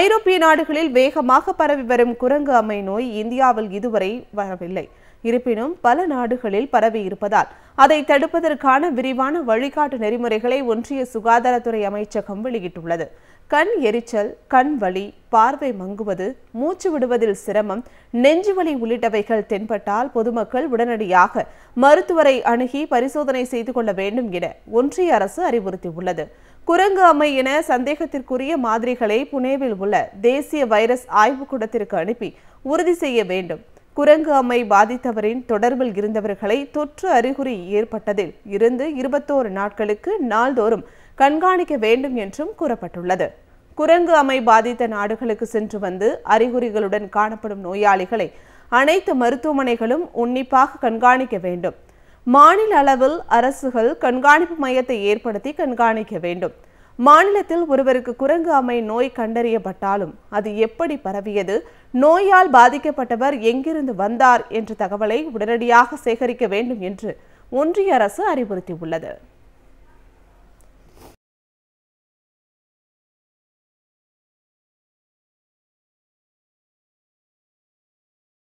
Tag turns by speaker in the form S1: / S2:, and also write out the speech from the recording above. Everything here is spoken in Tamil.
S1: ஐரோப்பிய நாடுகளில் வேகமாக பரவி வரும் குரங்கு அம்மை நோய் இந்தியாவில் இதுவரை வரவில்லை இருப்பினும் பல நாடுகளில் பரவி இருப்பதால் அதை தடுப்பதற்கான விரிவான வழிகாட்டு நெறிமுறைகளை ஒன்றிய சுகாதாரத்துறை அமைச்சகம் வெளியிட்டுள்ளது கண் எரிச்சல் கண் வலி பார்வை மங்குவது மூச்சு விடுவதில் சிரமம் நெஞ்சு வலி உள்ளிட்டவைகள் தென்பட்டால் பொதுமக்கள் உடனடியாக மருத்துவரை அணுகி பரிசோதனை செய்து கொள்ள வேண்டும் என ஒன்றிய அரசு அறிவுறுத்தியுள்ளது குரங்கு அம்மை என சந்தேகத்திற்குரிய மாதிரிகளை புனேவில் உள்ள தேசிய வைரஸ் கூடத்திற்கு அனுப்பி உறுதி செய்ய வேண்டும் குரங்கு அம்மை பாதித்தவரின் தொடர்பில் இருந்தவர்களை தொற்று அறிகுறி ஏற்பட்டதில் இருந்து இருபத்தோரு நாட்களுக்கு நாள்தோறும் கண்காணிக்க வேண்டும் என்றும் கூறப்பட்டுள்ளது குரங்கு அமை பாதித்த நாடுகளுக்கு சென்று வந்து அறிகுறிகளுடன் காணப்படும் நோயாளிகளை அனைத்து மருத்துவமனைகளும் உன்னிப்பாக கண்காணிக்க வேண்டும் மாநில அளவில் அரசுகள் கண்காணிப்பு மையத்தை ஏற்படுத்தி கண்காணிக்க வேண்டும் மாநிலத்தில் ஒருவருக்கு குரங்கு அமை நோய் கண்டறியப்பட்டாலும் அது எப்படி பரவியது நோயால் பாதிக்கப்பட்டவர் எங்கிருந்து வந்தார் என்ற தகவலை உடனடியாக சேகரிக்க வேண்டும் என்று ஒன்றிய அரசு அறிவுறுத்தியுள்ளது